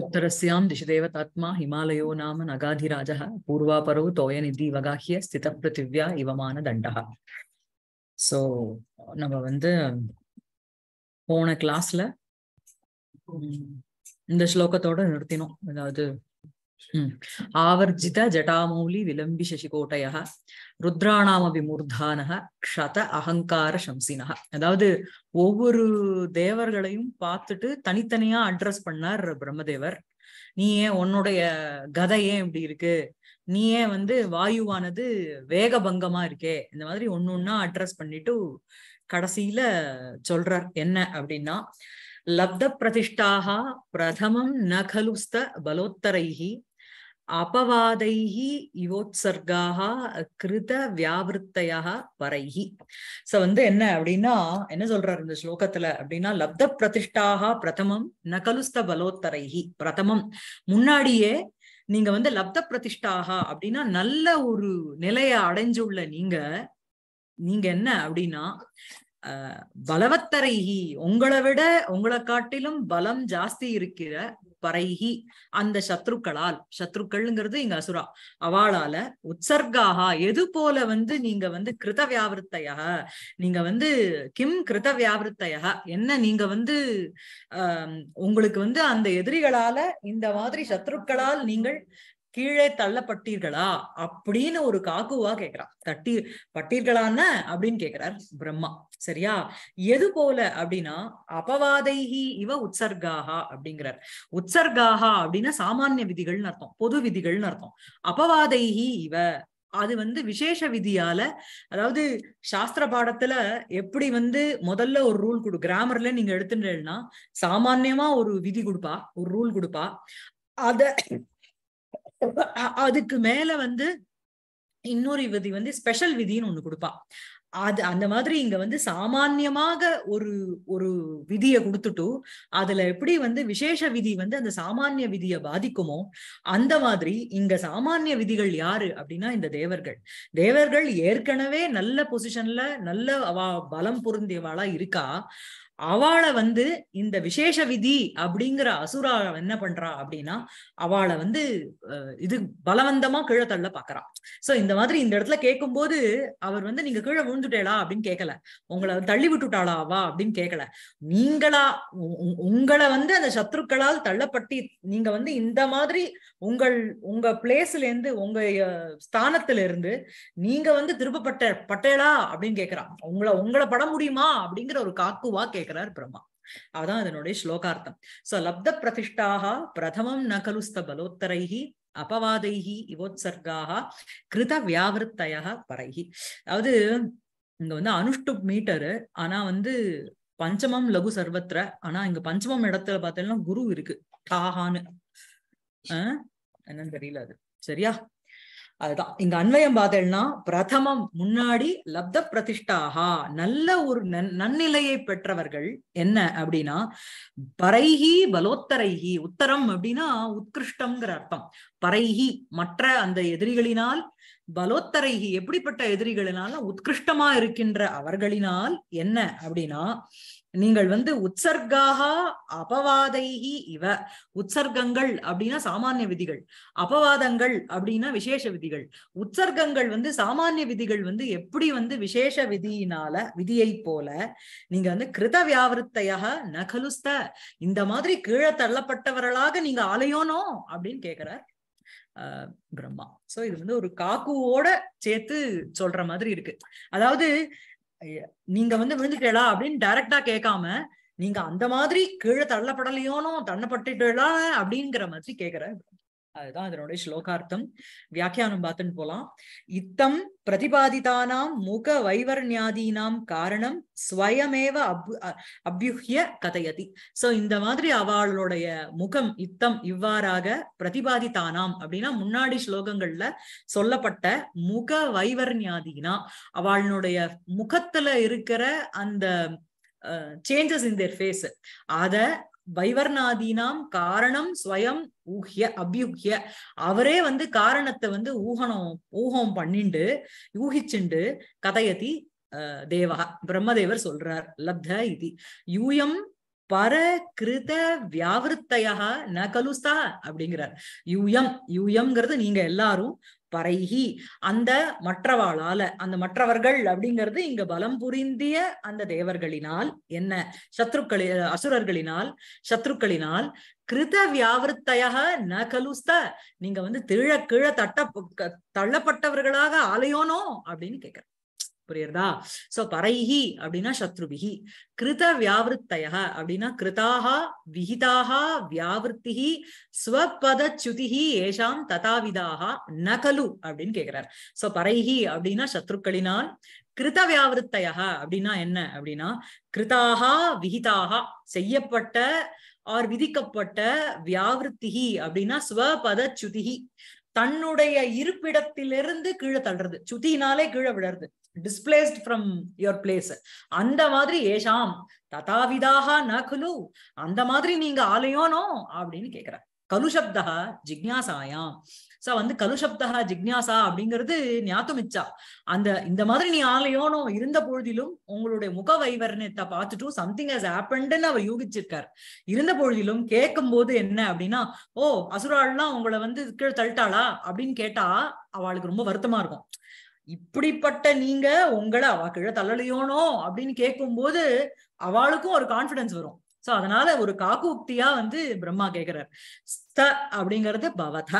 உத்தரஸ்யாம் திஷதேவதாத்மா ஹிமாலயோ நாம நகாதிராஜா பூர்வாபரோ தோயநிதி வகாஹிய ஸ்தித பிருத்திவ்யா இவமான தண்டகா ஸோ நம்ம வந்து போன கிளாஸ்ல இந்த ஸ்லோகத்தோட நிறுத்தினோம் அதாவது ఆవర్జిత జటామౌలి విలంబి శశికోటయ ருத்ராணாமபி மூர்தானக க்ஷத அகங்கார சம்சினக அதாவது ஒவ்வொரு தேவர்களையும் பார்த்துட்டு தனித்தனியா அட்ரஸ் பண்ணார் பிரம்மதேவர் நீ ஏன் உன்னுடைய கதை ஏன் இப்படி இருக்கு நீ ஏன் வந்து வாயுவானது வேக பங்கமா இருக்கே இந்த மாதிரி ஒன்னொன்னா அட்ரஸ் பண்ணிட்டு கடைசியில சொல்றார் என்ன அப்படின்னா லப்த பிரதிஷ்டாக பிரதமம் நகலுஸ்த பலோத்தரைகி அபவாதைஹி யோத்சர்காக கிருத வியாவிருத்தையாக வரைகி சோ வந்து என்ன அப்படின்னா என்ன சொல்றாரு இந்த ஸ்லோகத்துல அப்படின்னா லப்த பிரதிஷ்டாக பிரதமம் நகலுஸ்த பலோத்தரைகி பிரதமம் முன்னாடியே நீங்க வந்து லப்த பிரதிஷ்டாக அப்படின்னா நல்ல ஒரு நிலைய அடைஞ்சுள்ள நீங்க நீங்க என்ன அப்படின்னா பலவத்தரைகி உங்களை விட உங்களை காட்டிலும் பலம் ஜாஸ்தி இருக்கிற பரைகி அந்த சத்ருக்களால் சத்ருக்கள்ங்கிறது இங்க அசுரா அவளால உற்சர்காக எது போல வந்து நீங்க வந்து கிருத வியாவிருத்தையா நீங்க வந்து கிம் கிருத வியாவிருத்தையா என்ன நீங்க வந்து உங்களுக்கு வந்து அந்த எதிரிகளால இந்த மாதிரி சத்ருக்களால் நீங்கள் கீழே தள்ளப்பட்டீர்களா அப்படின்னு ஒரு காக்குவா கேக்குறா தட்டி பட்டீர்களான அப்படின்னு கேக்குறார் பிரம்மா சரியா எது போல அப்படின்னா அபவாதைஹி இவ உற்சர்காகா அப்படிங்கிறார் உற்சர்காகா அப்படின்னா சாமானிய விதிகள்னு அர்த்தம் பொது விதிகள்னு அர்த்தம் அபவாதைஹி இவ அது வந்து விசேஷ விதியால அதாவது சாஸ்திர பாடத்துல எப்படி வந்து முதல்ல ஒரு ரூல் கொடு கிராமர்ல நீங்க எடுத்துட்டேன்னா சாமான்யமா ஒரு விதி கொடுப்பா ஒரு ரூல் கொடுப்பா அத அதுக்கு மேல வந்து இன்னொரு விதி வந்து ஸ்பெஷல் விதின்னு ஒண்ணு கொடுப்பா அது அந்த மாதிரி இங்க வந்து சாமான்யமாக ஒரு ஒரு விதியை கொடுத்துட்டும் அதுல எப்படி வந்து விசேஷ விதி வந்து அந்த சாமானிய விதியை பாதிக்குமோ அந்த மாதிரி இங்க சாமானிய விதிகள் யாரு அப்படின்னா இந்த தேவர்கள் தேவர்கள் ஏற்கனவே நல்ல பொசிஷன்ல நல்ல அவ பலம் பொருந்தியவாளா இருக்கா அவளை வந்து இந்த விசேஷ விதி அப்படிங்கிற அசுரா என்ன பண்றா அப்படின்னா அவளை வந்து இது பலவந்தமா கீழே தள்ள பாக்குறான் சோ இந்த மாதிரி இந்த இடத்துல கேட்கும் போது அவர் வந்து நீங்க கீழே விழுந்துட்டேளா அப்படின்னு கேட்கல உங்களை தள்ளி விட்டுட்டாளா அவா அப்படின்னு கேட்கல நீங்களா உங்களை வந்து அந்த சத்ருக்களால் தள்ளப்பட்டு நீங்க வந்து இந்த மாதிரி உங்கள் உங்க பிளேஸ்ல இருந்து உங்க ஸ்தானத்துல இருந்து நீங்க வந்து திருப்பப்பட்ட பட்டேளா அப்படின்னு கேக்குறான் உங்களை உங்களை பட முடியுமா அப்படிங்கிற ஒரு காக்குவா கேட்க கேட்கிறார் பிரம்மா அதான் அதனுடைய ஸ்லோகார்த்தம் சோ லப்த பிரதிஷ்டாக பிரதமம் நகலுஸ்த பலோத்தரைகி அபவாதைகி இவோத்சர்காக கிருத வியாவிருத்தய பரைகி அதாவது இங்க வந்து அனுஷ்டு மீட்டரு ஆனா வந்து பஞ்சமம் லகு சர்வத்திர ஆனா இங்க பஞ்சமம் இடத்துல பார்த்தீங்கன்னா குரு இருக்கு டாகான்னு என்னன்னு தெரியல அது சரியா அதுதான் இங்க அன்வயம் பாதல்னா பிரதமம் முன்னாடி லப்த பிரதிஷ்டாகா நல்ல ஒரு நன்னிலையை பெற்றவர்கள் என்ன அப்படின்னா பரைகி பலோத்தரைகி உத்தரம் அப்படின்னா உத்கிருஷ்டம்ங்கிற அர்த்தம் பரைகி மற்ற அந்த எதிரிகளினால் பலோத்தரைகி எப்படிப்பட்ட எதிரிகளினால உத்கிருஷ்டமா இருக்கின்ற அவர்களினால் என்ன அப்படின்னா நீங்கள் வந்து உற்சர்காக அபவாதைகி இவ உற்சர்க்கங்கள் அப்படின்னா சாமானிய விதிகள் அபவாதங்கள் அப்படின்னா விசேஷ விதிகள் உற்சர்க்கங்கள் வந்து சாமானிய விதிகள் வந்து எப்படி வந்து விசேஷ விதியினால விதியை போல நீங்க வந்து கிருத வியாவிருத்தையாக நகலுஸ்த இந்த மாதிரி கீழே தள்ளப்பட்டவர்களாக நீங்க அலையோனோ அப்படின்னு கேக்குறார் பிரம்மா சோ இது வந்து ஒரு காக்குவோட சேர்த்து சொல்ற மாதிரி இருக்கு அதாவது நீங்க வந்து விழுந்துட்டேளா அப்படின்னு டைரக்டா கேட்காம நீங்க அந்த மாதிரி கீழே தள்ளப்படலையோனும் தள்ளப்பட்டுட்டா அப்படிங்கிற மாதிரி கேக்குற அதுதான் அதனுடைய ஸ்லோகார்த்தம் வியாக்கியானம் பார்த்துன்னு போலாம் இத்தம் பிரதிபாதிதானாம் முக வைவர்ணியாதீனாம் காரணம் ஸ்வயமேவ அப் கதையதி சோ இந்த மாதிரி அவளுடைய முகம் இத்தம் இவ்வாறாக பிரதிபாதித்தானாம் அப்படின்னா முன்னாடி ஸ்லோகங்கள்ல சொல்லப்பட்ட முக வைவர்ணியாதீனா அவளுடைய முகத்துல இருக்கிற அந்த சேஞ்சஸ் இன் தேர் ஃபேஸ் அத வைவர்ணாதீனாம் காரணம் ஸ்வயம் ஊஹ்ய அபியூகிய அவரே வந்து காரணத்தை வந்து ஊகனம் ஊகம் பண்ணிண்டு யூகிச்சுண்டு கதையதி தேவா பிரம்மதேவர் சொல்றார் லப்த இது யூயம் பரகிருத வியாவிருத்தையா ந கலுஸ்தா அப்படிங்கிறார் யூயம் யூயம்ங்கிறது நீங்க எல்லாரும் பரைகி அந்த மற்றவாளால அந்த மற்றவர்கள் அப்படிங்கிறது இங்க பலம் புரிந்திய அந்த தேவர்களினால் என்ன சத்ருக்களி அசுரர்களினால் சத்ருக்களினால் கிருத வியாவிருத்தையாக ந கலுஸ்த நீங்க வந்து திழ கீழ தட்ட தள்ளப்பட்டவர்களாக ஆலையோனோ அப்படின்னு கேக்குறேன் புரியுறதா சோ பரைஹி அப்படின்னா சத்ருபிகி கிருத வியாவிருத்தய அப்படின்னா கிருதாக விகிதாக வியாவிருத்திகி ஸ்வபதச்சுதிகி ஏஷாம் ததாவிதாக நகலு அப்படின்னு கேக்குறார் சோ பரைஹி அப்படின்னா சத்ருக்களினால் கிருத வியாவிருத்தய அப்படின்னா என்ன அப்படின்னா கிருதாக விகிதாக செய்யப்பட்ட ஆர் விதிக்கப்பட்ட வியாவிருத்திகி அப்படின்னா ஸ்வபத தன்னுடைய இருப்பிடத்திலிருந்து கீழே தள்ளுறது சுத்தினாலே கீழே விழறது டிஸ்பிளேஸ்ட் ஃப்ரம் யுவர் பிளேஸ் அந்த மாதிரி ஏஷாம் ததாவிதாக ந அந்த மாதிரி நீங்க ஆலயோனோ அப்படின்னு கேக்குறார் கலுஷப்தா ஜிக்னாசாயாம் சோ வந்து கலுஷப்தா ஜிக்னாசா அப்படிங்கிறது ஞாத்துமிச்சா அந்த இந்த மாதிரி நீ ஆலயோனோ இருந்த பொழுதிலும் உங்களுடைய முக வைவரணத்தை பார்த்துட்டும் சம்திங் ஹஸ் ஹேப்பன்டுன்னு அவர் யூகிச்சிருக்கார் இருந்த பொழுதிலும் கேட்கும் போது என்ன அப்படின்னா ஓ அசுராள்லாம் உங்களை வந்து கீழே தள்ளிட்டாளா அப்படின்னு கேட்டா அவளுக்கு ரொம்ப வருத்தமா இருக்கும் இப்படிப்பட்ட நீங்க உங்களை அவ கீழே தள்ளலையோனோ அப்படின்னு கேட்கும் போது அவளுக்கும் ஒரு கான்பிடன்ஸ் வரும் சோ அதனால ஒரு காக்குக்தியா வந்து பிரம்மா கேக்குறார் ஸ்த அப்படிங்கிறது பவத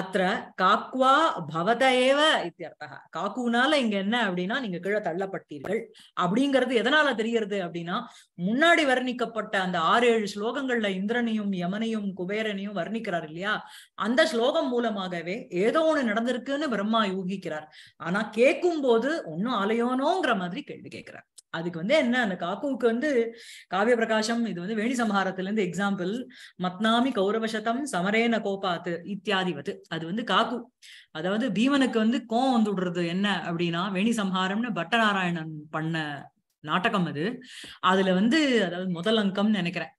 அத்த காக்குவா பவத ஏவ இத்தியர்த்தா காக்குனால இங்க என்ன அப்படின்னா நீங்க கீழே தள்ளப்பட்டீர்கள் அப்படிங்கிறது எதனால தெரியறது அப்படின்னா முன்னாடி வர்ணிக்கப்பட்ட அந்த ஆறு ஏழு ஸ்லோகங்கள்ல இந்திரனையும் யமனையும் குபேரனையும் வர்ணிக்கிறார் இல்லையா அந்த ஸ்லோகம் மூலமாகவே ஏதோ ஒண்ணு நடந்திருக்குன்னு பிரம்மா யூகிக்கிறார் ஆனா கேட்கும் போது ஒன்னும் அலையோனோங்கிற மாதிரி கேள்வி கேட்கிறார் அதுக்கு வந்து என்ன அந்த காக்குவுக்கு வந்து காவிய பிரகாசம் இது வந்து வேணி சமஹாரத்துல இருந்து எக்ஸாம்பிள் மத்னாமி கௌரவசதம் சமரேன கோபாத்து இத்தியாதிவத்து அது வந்து காக்கு அதாவது பீமனுக்கு வந்து கோம் வந்து விடுறது என்ன அப்படின்னா வேணி சம்ஹாரம்னு பட்டநாராயணன் பண்ண நாடகம் அது அதுல வந்து அதாவது முதல் அங்கம்னு நினைக்கிறேன்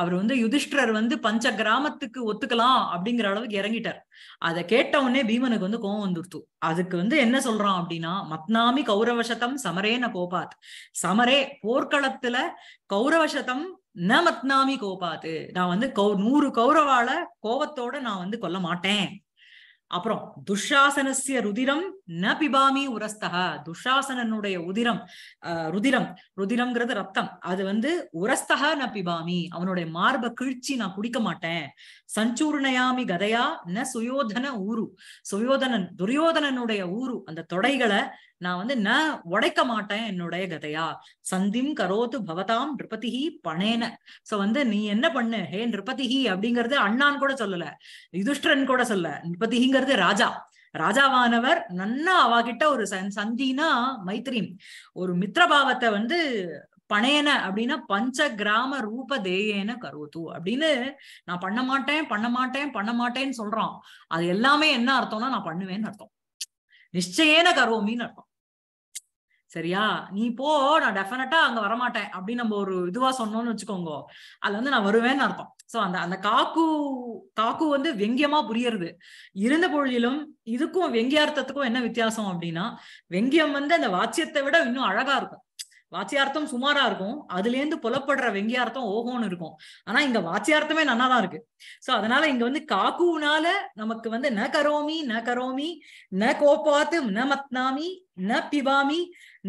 அவர் வந்து யுதிஷ்டர் வந்து பஞ்ச கிராமத்துக்கு ஒத்துக்கலாம் அப்படிங்கிற அளவுக்கு இறங்கிட்டார் அதை கேட்ட உடனே பீமனுக்கு வந்து கோவம் வந்துடுத்து அதுக்கு வந்து என்ன சொல்றான் அப்படின்னா மத்னாமி கௌரவசதம் சமரேன கோபாத் சமரே போர்க்களத்துல கௌரவசதம் ந மத்னாமி கோபாத்து நான் வந்து கௌ நூறு கௌரவால கோபத்தோட நான் வந்து கொல்ல மாட்டேன் அப்புறம் துஷாசனசிய ருதிரம் ந பிபாமி உரஸ்தகா துஷாசனனுடைய உதிரம் ருதிரம் ருதிரம்ங்கிறது ரத்தம் அது வந்து உரஸ்தகா ந பிபாமி அவனுடைய மார்ப கிழ்ச்சி நான் குடிக்க மாட்டேன் சஞ்சூர்ணயாமி கதையா ந சுயோதன ஊரு சுயோதனன் துரியோதனனுடைய ஊரு அந்த தொடைகளை நான் வந்து ந உடைக்க மாட்டேன் என்னுடைய கதையா சந்திம் கரோத்து பவதாம் நிருபதிகி பணேன சோ வந்து நீ என்ன பண்ணு ஹே நிருபதிகி அப்படிங்கறது அண்ணான் கூட சொல்லல யுதிஷ்டரன் கூட சொல்லல நிருபதிகிங்கிறது ராஜா ராஜாவானவர் நன்னா கிட்ட ஒரு சந்தினா மைத்ரி ஒரு மித்திரபாவத்தை வந்து பணையன அப்படின்னா பஞ்ச கிராம ரூப தேயேன கருத்து அப்படின்னு நான் பண்ண மாட்டேன் பண்ண மாட்டேன் பண்ண மாட்டேன்னு சொல்றான் அது எல்லாமே என்ன அர்த்தம்னா நான் பண்ணுவேன்னு அர்த்தம் நிச்சயன கரோமின்னு அர்த்தம் சரியா நீ போ நான் டெஃபினட்டா அங்க வரமாட்டேன் அப்படின்னு நம்ம ஒரு இதுவா சொன்னோம்னு வச்சுக்கோங்க அதுல வந்து நான் வருவேன்னு அர்த்தம் சோ அந்த அந்த காக்கு காக்கு வந்து வெங்கியமா புரியறது இருந்த பொழுதிலும் இதுக்கும் வெங்கியார்த்தத்துக்கும் என்ன வித்தியாசம் அப்படின்னா வெங்கியம் வந்து அந்த வாட்சியத்தை விட இன்னும் அழகா இருக்கும் வாச்சியார்த்தம் சுமாரா இருக்கும் அதுல இருந்து புலப்படுற வெங்கியார்த்தம் ஓஹோன்னு இருக்கும் ஆனா இங்க வாச்சியார்த்தமே நன்னா தான் இருக்கு சோ அதனால இங்க வந்து காக்குனால நமக்கு வந்து ந கரோமி ந கரோமி ந கோபாத்து ந மத்னாமி ந பிபாமி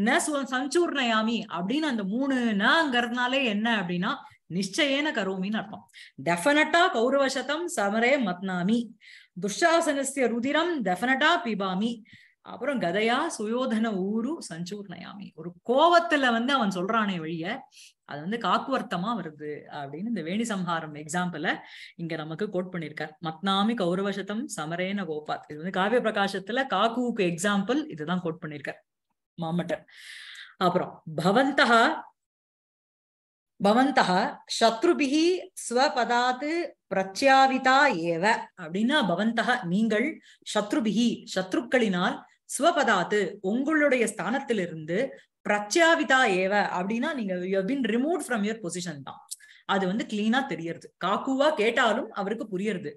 ந சஞ்சூர்ணயாமி அப்படின்னு அந்த மூணு நங்கிறதுனாலே என்ன அப்படின்னா நிச்சயேன கரோமின்னு அர்த்தம் டெஃபனட்டா கௌரவசதம் சமரே மத்னாமி துஷாசனஸ்ய ருதிரம் டெஃபனட்டா பிபாமி அப்புறம் கதையா சுயோதன ஊரு சஞ்சூர்ணயாமி ஒரு கோவத்துல வந்து அவன் சொல்றானே வழிய அது வந்து காக்குவர்த்தமா வருது அப்படின்னு இந்த வேணி சம்ஹாரம் எக்ஸாம்பிள இங்க நமக்கு கோட் பண்ணிருக்கார் மத்னாமி கௌரவசதம் சமரேன கோபாத் இது வந்து காவிய பிரகாசத்துல காக்குவுக்கு எக்ஸாம்பிள் இதுதான் கோட் பண்ணிருக்கார் மாமட்டர் அப்புறம் பவந்தகா பவந்தக சத்ருபிகி ஸ்வபதாது பிரத்யாவிதா ஏவ அப்படின்னா பவந்தக நீங்கள் சத்ருபிகி சத்ருக்களினால் ஸ்வபதாத்து உங்களுடைய ஸ்தானத்திலிருந்து பிரச்சாவிதா ஏவ அப்படின்னா நீங்க you been remove from your position தான் அது வந்து கிளீனா தெரியறது காக்குவா கேட்டாலும் அவருக்கு புரியறது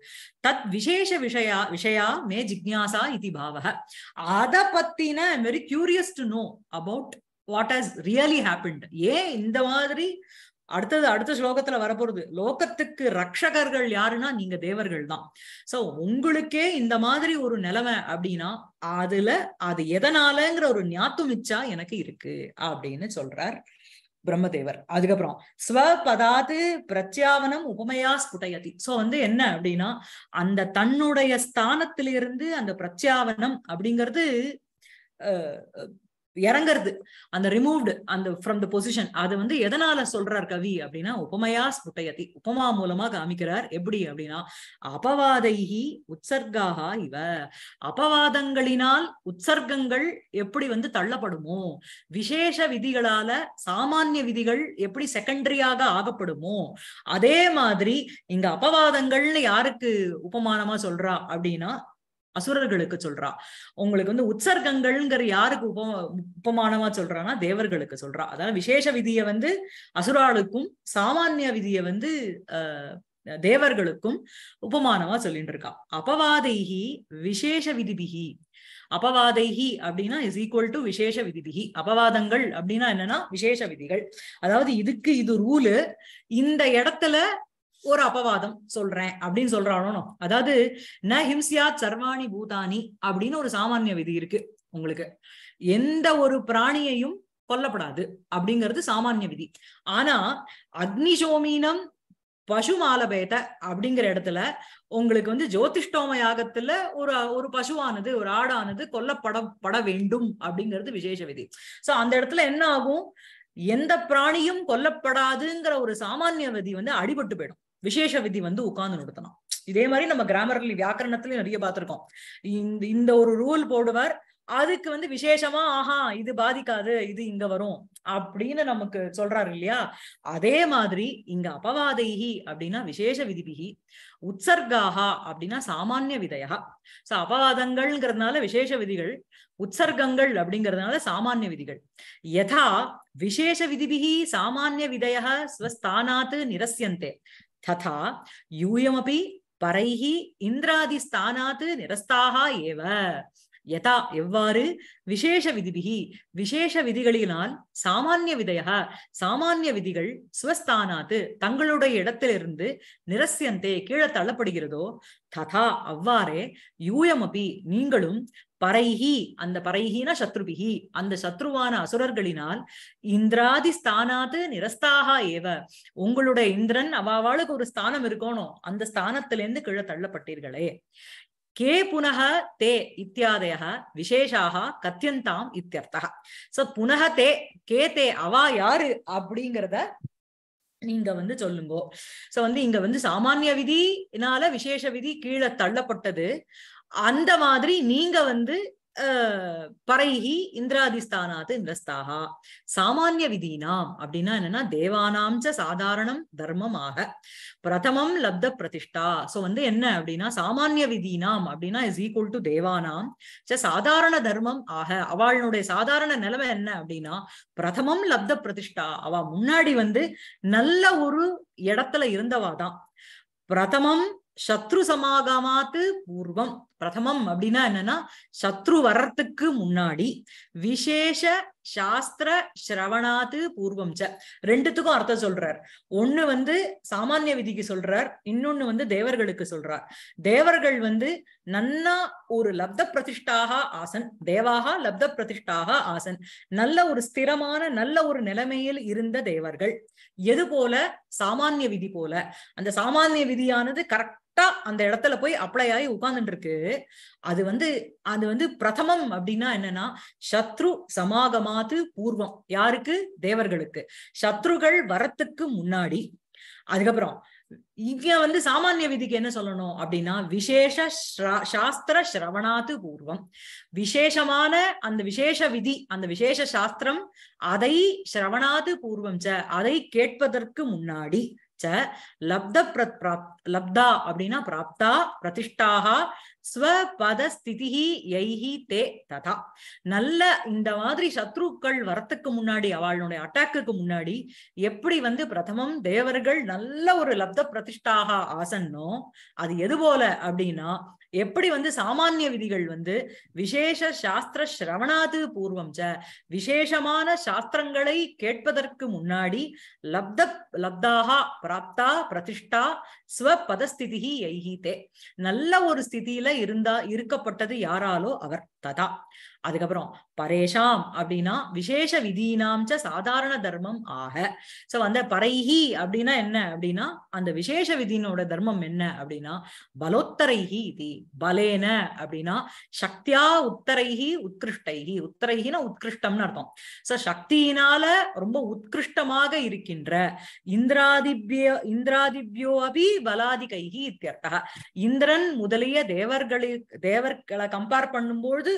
தத் விசேஷ விஷயா விஷயா மே ஜிக்யாசா இது பாவக அத பத்தின very curious to know about what has really happened ஏன் இந்த மாதிரி அடுத்தது அடுத்த ஸ்லோகத்துல வரப்போறது லோகத்துக்கு ரக்ஷகர்கள் யாருன்னா நீங்க தேவர்கள் தான் சோ உங்களுக்கே இந்த மாதிரி ஒரு நிலைமை அப்படின்னா அதுல அது எதனாலங்கிற ஒரு ஞாத்துமிச்சா எனக்கு இருக்கு அப்படின்னு சொல்றார் பிரம்மதேவர் அதுக்கப்புறம் ஸ்வபதாது பிரத்யாவனம் உபமையா ஸ்புட்டயதி சோ வந்து என்ன அப்படின்னா அந்த தன்னுடைய ஸ்தானத்திலிருந்து அந்த பிரத்யாவனம் அப்படிங்கிறது இறங்குறது அந்த ரிமூவ்டு அந்த ஃப்ரம் த பொசிஷன் அது வந்து எதனால சொல்றார் கவி அப்படின்னா உபமையா ஸ்புட்டயதி உபமா மூலமா காமிக்கிறார் எப்படி அப்படின்னா அபவாதைகி உற்சர்காக இவ அபவாதங்களினால் உற்சர்க்கங்கள் எப்படி வந்து தள்ளப்படுமோ விசேஷ விதிகளால சாமானிய விதிகள் எப்படி செகண்டரியாக ஆகப்படுமோ அதே மாதிரி இங்க அபவாதங்கள்னு யாருக்கு உபமானமா சொல்றா அப்படின்னா அசுரர்களுக்கு சொல்றா உங்களுக்கு வந்து உற்சர்க்கங்கள்ங்கிற யாருக்கு உப உபமானமா சொல்றான்னா தேவர்களுக்கு சொல்றா அதாவது விசேஷ விதியை வந்து அசுராளுக்கும் சாமானிய விதியை வந்து தேவர்களுக்கும் உபமானமா சொல்லிட்டு இருக்கா அபவாதைகி விசேஷ விதிபிகி அபவாதைகி அப்படின்னா இஸ் ஈக்குவல் டு விசேஷ விதிபிகி அபவாதங்கள் அப்படின்னா என்னன்னா விசேஷ விதிகள் அதாவது இதுக்கு இது ரூலு இந்த இடத்துல ஒரு அபவாதம் சொல்றேன் அப்படின்னு சொல்றானோ அதாவது ந ஹிம்சியா சர்வாணி பூதானி அப்படின்னு ஒரு சாமானிய விதி இருக்கு உங்களுக்கு எந்த ஒரு பிராணியையும் கொல்லப்படாது அப்படிங்கிறது சாமானிய விதி ஆனா அக்னிசோமீனம் பசு மாலபேத அப்படிங்கிற இடத்துல உங்களுக்கு வந்து ஜோதிஷ்டோம யாகத்துல ஒரு ஒரு பசுவானது ஒரு ஆடானது கொல்லப்படப்பட வேண்டும் அப்படிங்கிறது விசேஷ விதி சோ அந்த இடத்துல என்ன ஆகும் எந்த பிராணியும் கொல்லப்படாதுங்கிற ஒரு சாமானிய விதி வந்து அடிபட்டு போயிடும் விசேஷ விதி வந்து உட்கார்ந்து நடத்தணும் இதே மாதிரி நம்ம கிராமர்ல வியாக்கரணத்துலயும் நிறைய பார்த்திருக்கோம் இந்த இந்த ஒரு ரூல் போடுவார் அதுக்கு வந்து விசேஷமா ஆஹா இது பாதிக்காது இது இங்க வரும் அப்படின்னு நமக்கு சொல்றாரு இல்லையா அதே மாதிரி இங்க அபவாதைகி அப்படின்னா விசேஷ விதிபிகி உற்சர்காகா அப்படின்னா சாமானிய விதையா சோ அபவாதங்கள்ங்கிறதுனால விசேஷ விதிகள் உற்சர்கங்கள் அப்படிங்கிறதுனால சாமானிய விதிகள் யதா விசேஷ விதிபிகி சாமானிய விதையா ஸ்வஸ்தானாத்து நிரசியந்தே ததா யூயமபி பரைஹி இந்திராதி ஸ்தானாத் நிரஸ்தாக ஏவ யதா எவ்வாறு விசேஷ விதிபிகி விசேஷ விதிகளினால் சாமானிய விதையா சாமானிய விதிகள் சுவஸ்தானாத்து தங்களுடைய இடத்திலிருந்து நிரசியந்தே கீழே தள்ளப்படுகிறதோ ததா அவ்வாறே யூயமபி நீங்களும் பரைஹி அந்த பரைஹினா சத்ருபிகி அந்த சத்ருவான அசுரர்களினால் இந்திராதி ஸ்தானாது நிரஸ்தாக ஏவ உங்களுடைய இந்திரன் அவாவாளுக்கு ஒரு ஸ்தானம் இருக்கணும் அந்த ஸ்தானத்திலேருந்து கீழே தள்ளப்பட்டீர்களே கே புனக தே இத்தியாதய விசேஷாக கத்தியந்தாம் இத்தியர்த்தா சோ புனக தே கே தே அவா யாரு அப்படிங்கிறத நீங்க வந்து சொல்லுங்கோ சோ வந்து இங்க வந்து சாமானிய விதினால விசேஷ விதி கீழே தள்ளப்பட்டது அந்த மாதிரி நீங்க வந்து பரைகி இந்திராதிஸ்தானாத் இந்திரஸ்தாகா சாமானிய விதீனாம் அப்படின்னா என்னன்னா ச சாதாரணம் தர்மமாக பிரதமம் லப்த பிரதிஷ்டா சோ வந்து என்ன அப்படின்னா சாமானிய விதீனாம் அப்படின்னா இஸ் ஈக்குவல் டு தேவானாம் ச சாதாரண தர்மம் ஆக அவளுடைய சாதாரண நிலைமை என்ன அப்படின்னா பிரதமம் லப்த பிரதிஷ்டா அவ முன்னாடி வந்து நல்ல ஒரு இடத்துல இருந்தவாதான் பிரதமம் சத்ரு சமாகமாத்து பூர்வம் பிரதமம் அப்படின்னா என்னன்னா சத்ரு வர்றதுக்கு முன்னாடி விசேஷ சாஸ்திர சிரவணாது பூர்வம் ச ரெண்டுத்துக்கும் அர்த்தம் சொல்றார் ஒண்ணு வந்து சாமானிய விதிக்கு சொல்றார் இன்னொன்னு வந்து தேவர்களுக்கு சொல்றார் தேவர்கள் வந்து நன்னா ஒரு லப்த பிரதிஷ்டாக ஆசன் தேவாக லப்த பிரதிஷ்டாக ஆசன் நல்ல ஒரு ஸ்திரமான நல்ல ஒரு நிலைமையில் இருந்த தேவர்கள் எது போல சாமானிய விதி போல அந்த சாமானிய விதியானது கரெக்ட் கரெக்டா அந்த இடத்துல போய் அப்ளை ஆகி உட்கார்ந்துட்டு இருக்கு அது வந்து அது வந்து பிரதமம் அப்படின்னா என்னன்னா சத்ரு சமாகமாத்து பூர்வம் யாருக்கு தேவர்களுக்கு சத்ருகள் வரத்துக்கு முன்னாடி அதுக்கப்புறம் இவன் வந்து சாமானிய விதிக்கு என்ன சொல்லணும் அப்படின்னா விசேஷ சாஸ்திர சிரவணாத்து பூர்வம் விசேஷமான அந்த விசேஷ விதி அந்த விசேஷ சாஸ்திரம் அதை ஸ்ரவணாத்து பூர்வம் ச அதை கேட்பதற்கு முன்னாடி லப்த பிரத் பிராப் லப்தா அப்படின்னா பிராப்தா பிரதிஷ்டாக ஸ்வபதஸ்திதிஹி யைஹி தே ததா நல்ல இந்த மாதிரி சத்ருக்கள் வரத்துக்கு முன்னாடி அவளுடைய அட்டாக்குக்கு முன்னாடி எப்படி வந்து பிரதமம் தேவர்கள் நல்ல ஒரு லப்த பிரதிஷ்டாக ஆசன்னோ அது எது போல அப்படின்னா எப்படி வந்து சாமானிய விதிகள் வந்து விசேஷ சாஸ்திர சிரவணாது பூர்வம் ச விசேஷமான சாஸ்திரங்களை கேட்பதற்கு முன்னாடி லப்த லப்தாக பிராப்தா பிரதிஷ்டா ஸ்வபதஸ்திதிகி எய்கிதே நல்ல ஒரு ஸ்திதியில இருந்தா இருக்கப்பட்டது யாராலோ அவர் ததா அதுக்கப்புறம் பரேஷாம் அப்படின்னா விசேஷ விதீனாம் சாதாரண தர்மம் ஆக சோ அந்த பரைஹி அப்படின்னா என்ன அப்படின்னா அந்த விசேஷ விதியினோட தர்மம் என்ன அப்படின்னா பலோத்தரைஹி இது பலேன அப்படின்னா சக்தியா உத்தரைஹி உத்கிருஷ்டைஹி உத்தரைஹினா உத்கிருஷ்டம்னு அர்த்தம் சோ சக்தியினால ரொம்ப உத்கிருஷ்டமாக இருக்கின்ற இந்திராதிபிய இந்திராதிபியோ அபி பலாதி கைகி இத்தியர்த்தா இந்திரன் முதலிய தேவர்களை தேவர்களை கம்பேர் பண்ணும்போது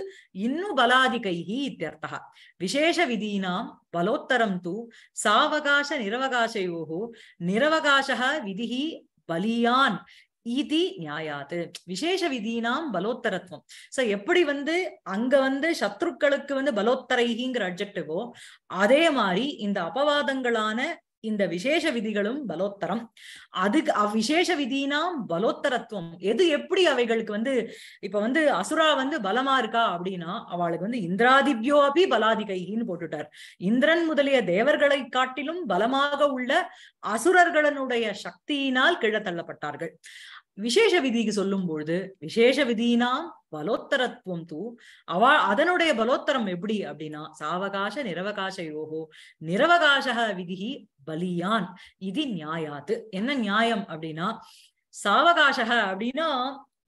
இன்னும் பலாதிகைஹி இத்தியர்த்தா விசேஷ விதீனாம் பலோத்தரம் தூ சாவகாச விதிஹி பலியான் ஈதி நியாயாது விசேஷ விதினாம் பலோத்தரத்துவம் சோ எப்படி வந்து அங்க வந்து சத்ருக்களுக்கு வந்து பலோத்தரைகிங்கிற அதே மாதிரி இந்த அபவாதங்களான இந்த விசேஷ விதிகளும் பலோத்தரம் அது விசேஷ விதினாம் பலோத்தரத்துவம் எது எப்படி அவைகளுக்கு வந்து இப்ப வந்து அசுரா வந்து பலமா இருக்கா அப்படின்னா அவளுக்கு வந்து இந்திராதிபியோ அபி பலாதிகைன்னு போட்டுட்டார் இந்திரன் முதலிய தேவர்களை காட்டிலும் பலமாக உள்ள அசுரர்களனுடைய சக்தியினால் கிழ தள்ளப்பட்டார்கள் விசேஷ விதிக்கு சொல்லும் பொழுது விசேஷ விதினாம் பலோத்தரத்துவம் தூ அவ அதனுடைய பலோத்தரம் எப்படி அப்படின்னா சாவகாச நிரவகாச யோகோ நிரவகாச விதிகி பலியான் இது நியாயாத்து என்ன நியாயம் அப்படின்னா சாவகாச அப்படின்னா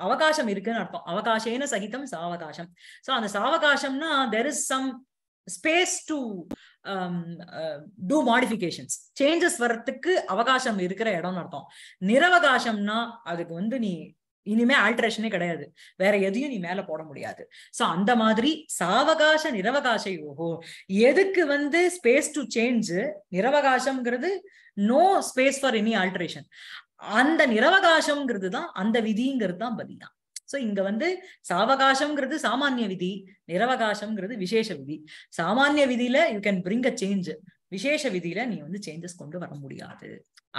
அவகாசம் இருக்குன்னு அர்த்தம் அவகாசேன சகிதம் சாவகாசம் சோ அந்த சாவகாசம்னா there is some space to do modifications changes வர்றதுக்கு அவகாசம் இருக்கிற இடம்னு அர்த்தம் நிரவகாசம்னா அதுக்கு வந்து நீ இனிமே ஆல்ட்ரேஷனே கிடையாது வேற எதையும் நீ மேல போட முடியாது சோ அந்த மாதிரி சாவகாச நிரவகாச யோகோ எதுக்கு வந்து ஸ்பேஸ் டு சேஞ்ச் நிரவகாசம்ங்கிறது no space for any alteration அந்த நிரவகாசம்ங்கிறது தான் அந்த விதிங்கிறது தான் பதிதான் சோ இங்க வந்து சாவகாசம்ங்கிறது சாமானிய விதி நிரவகாசம்ங்கிறது விசேஷ விதி சாமானிய விதியில you can bring a change விசேஷ விதியில நீ வந்து சேஞ்சஸ் கொண்டு வர முடியாது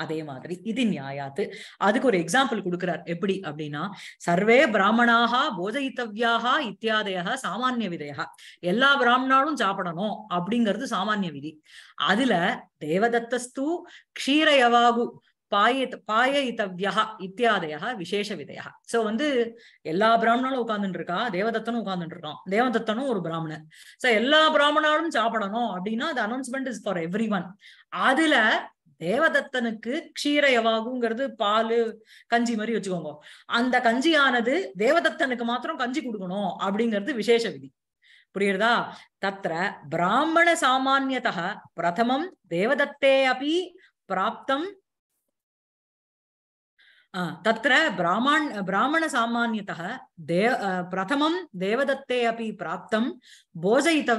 அதே மாதிரி இது நியாயாத்து அதுக்கு ஒரு எக்ஸாம்பிள் கொடுக்கிறார் எப்படி அப்படின்னா சர்வே பிராமணாக போஜயித்தவியாக இத்தியாதையாக சாமானிய விதையாக எல்லா பிராமணாலும் சாப்பிடணும் அப்படிங்கிறது சாமானிய விதி அதுல தேவதத்தஸ்து க்ஷீரயவாகு பாய பாயித்தவ்யா இத்தியாதையா விசேஷ விதையா சோ வந்து எல்லா பிராமணனும் உட்கார்ந்துட்டு இருக்கா தேவதத்தனும் உட்கார்ந்துட்டு இருக்கான் தேவதத்தனும் ஒரு பிராமணன் சோ எல்லா பிராமணாலும் சாப்பிடணும் அப்படின்னா அது announcement is for every one அதுல தேவதத்தனுக்கு க்ஷீர எவாகுங்கிறது பால் கஞ்சி மாதிரி வச்சுக்கோங்க அந்த கஞ்சியானது தேவதத்தனுக்கு மாத்திரம் கஞ்சி கொடுக்கணும் அப்படிங்கிறது விசேஷ விதி புரியுறதா தத்திர பிராமண சாமானியதா பிரதமம் தேவதத்தே அப்படி பிராப்தம் तत्र ब्राह्मण ब्राह्मणसामान्यतः देव प्रथमं देवदत्ते अपि प्राप्तं बोधयित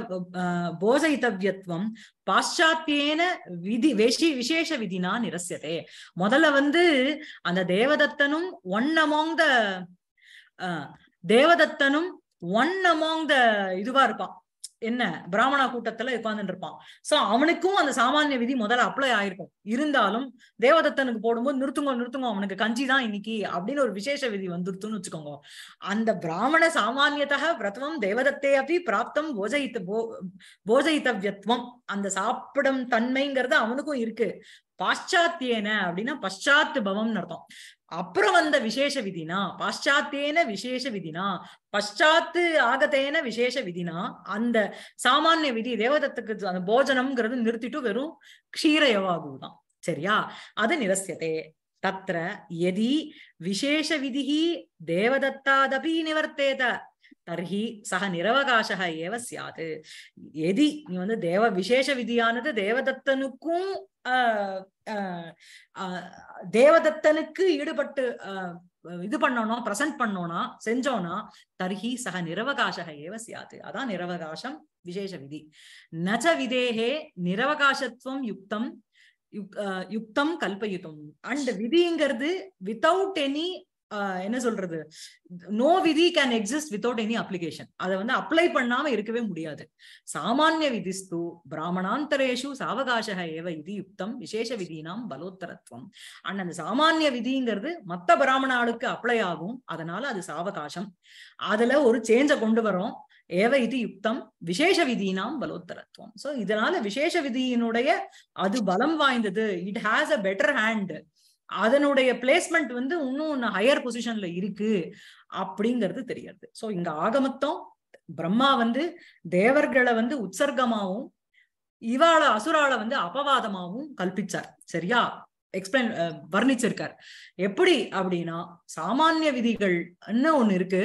போசயித்தவியத்துவம் பாশ্চাத்தியேன விதி வேஷி விசேஷ விதினா நிரசியதே முதல்ல வந்து அந்த தேவதத்தனும் ஒன் அமோங் த தேவதத்தனும் ஒன் அமோங் த இதுவா இருப்பான் என்ன பிராமணா கூட்டத்துல உட்கார்ந்துட்டு இருப்பான் சோ அவனுக்கும் அந்த சாமானிய விதி முதல்ல அப்ளை ஆயிருக்கும் இருந்தாலும் தேவதத்தனுக்கு போடும்போது நிறுத்துங்க நிறுத்துங்க அவனுக்கு கஞ்சி தான் இன்னைக்கு அப்படின்னு ஒரு விசேஷ விதி வந்துருத்துன்னு வச்சுக்கோங்க அந்த பிராமண சாமானியத்தக பிரதமம் தேவதத்தை அப்படி பிராப்தம் போஜயித்த போ போஜயித்தவியத்துவம் அந்த சாப்பிடும் தன்மைங்கிறது அவனுக்கும் இருக்கு பாஷாத்தியன அப்படின்னா பஷாத்து பவம்னு அர்த்தம் அப்புறம் வந்த விசேஷ விதினா பாஷாத்தேன விசேஷ விதினா பஷாத்து ஆகத்தேன விசேஷ விதினா அந்த சாமானிய விதி தேவதத்துக்கு அந்த போஜனம்ங்கிறது நிறுத்திட்டு வெறும் க்ஷீரயவாகு தான் சரியா அது நிரசியதே தத்திர எதி விசேஷ விதி தேவதத்தாதபி நிவர்த்தேத தர்ஹி சக நிரவகாசக ஏவ சியாது எதி நீ வந்து தேவ விசேஷ விதியானது தேவதத்தனுக்கும் தேவதத்தனுக்கு ஈடுபட்டு இது பண்ணணும் பிரசன்ட் பண்ணோனா செஞ்சோனா தர்ஹி சக நிரவகாசக ஏவ சியாது அதான் நிரவகாசம் விசேஷ விதி நச்ச விதேகே நிரவகாசத்துவம் யுக்தம் யுக்தம் கல்பயுதம் அண்ட் விதிங்கிறது வித்தவுட் எனி என்ன சொல்றது நோ விதி can exist without any application அதை வந்து அப்ளை பண்ணாம இருக்கவே முடியாது சாமானிய விதிஸ்து பிராமணாந்தரேஷு சாவகாசக ஏவ இது யுக்தம் விசேஷ விதினாம் பலோத்தரத்துவம் அண்ட் அந்த சாமானிய விதிங்கிறது மத்த பிராமணாளுக்கு அப்ளை ஆகும் அதனால அது சாவகாசம் அதுல ஒரு சேஞ்சை கொண்டு வரும் ஏவ இது யுக்தம் விசேஷ விதினாம் பலோத்தரத்துவம் சோ இதனால விசேஷ விதியினுடைய அது பலம் வாய்ந்தது it has a better hand அதனுடைய பிளேஸ்மெண்ட் வந்து இன்னும் ஹையர் பொசிஷன்ல இருக்கு அப்படிங்கிறது தெரியாது ஸோ இங்க ஆகமத்தம் பிரம்மா வந்து தேவர்களை வந்து உற்சர்கமாவும் இவாள அசுரால வந்து அபவாதமாவும் கல்பிச்சார் சரியா எக்ஸ்பிளைன் uh, வர்ணிச்சிருக்கார் எப்படி அப்படின்னா சாமானிய விதிகள் என்ன ஒண்ணு இருக்கு